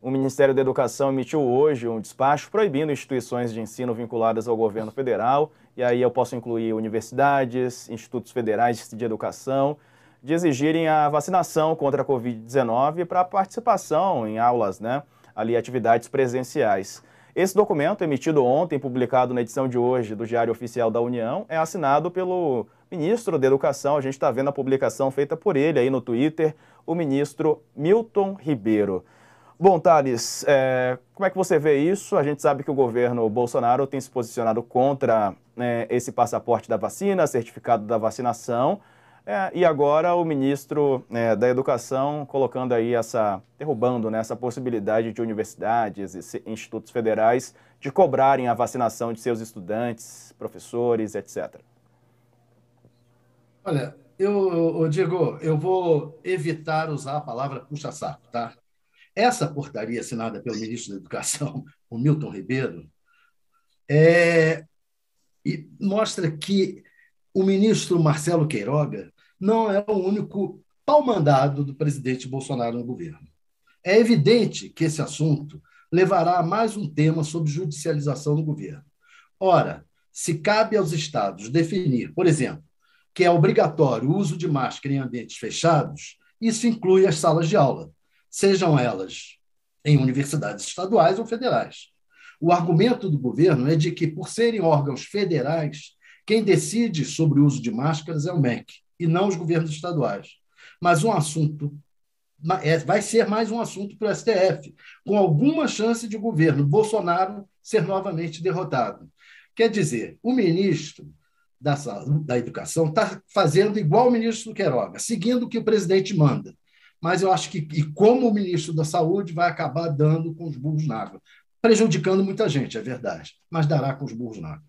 O Ministério da Educação emitiu hoje um despacho proibindo instituições de ensino vinculadas ao governo federal, e aí eu posso incluir universidades, institutos federais de educação, de exigirem a vacinação contra a Covid-19 para participação em aulas, né? Ali, atividades presenciais. Esse documento, emitido ontem, publicado na edição de hoje do Diário Oficial da União, é assinado pelo ministro da Educação. A gente está vendo a publicação feita por ele aí no Twitter, o ministro Milton Ribeiro. Bom, Thales, é, como é que você vê isso? A gente sabe que o governo Bolsonaro tem se posicionado contra né, esse passaporte da vacina, certificado da vacinação, é, e agora o ministro né, da Educação colocando aí essa, derrubando né, essa possibilidade de universidades e institutos federais de cobrarem a vacinação de seus estudantes, professores, etc. Olha, eu, eu Diego, eu vou evitar usar a palavra puxa-saco, tá? Essa portaria assinada pelo ministro da Educação, o Milton Ribeiro, é, mostra que o ministro Marcelo Queiroga não é o único pau-mandado do presidente Bolsonaro no governo. É evidente que esse assunto levará a mais um tema sobre judicialização no governo. Ora, se cabe aos estados definir, por exemplo, que é obrigatório o uso de máscara em ambientes fechados, isso inclui as salas de aula, sejam elas em universidades estaduais ou federais. O argumento do governo é de que, por serem órgãos federais, quem decide sobre o uso de máscaras é o MEC, e não os governos estaduais. Mas um assunto é, vai ser mais um assunto para o STF, com alguma chance de governo Bolsonaro ser novamente derrotado. Quer dizer, o ministro da, da Educação está fazendo igual o ministro Queiroga, seguindo o que o presidente manda mas eu acho que, e como o ministro da Saúde, vai acabar dando com os burros na água. Prejudicando muita gente, é verdade, mas dará com os burros na água.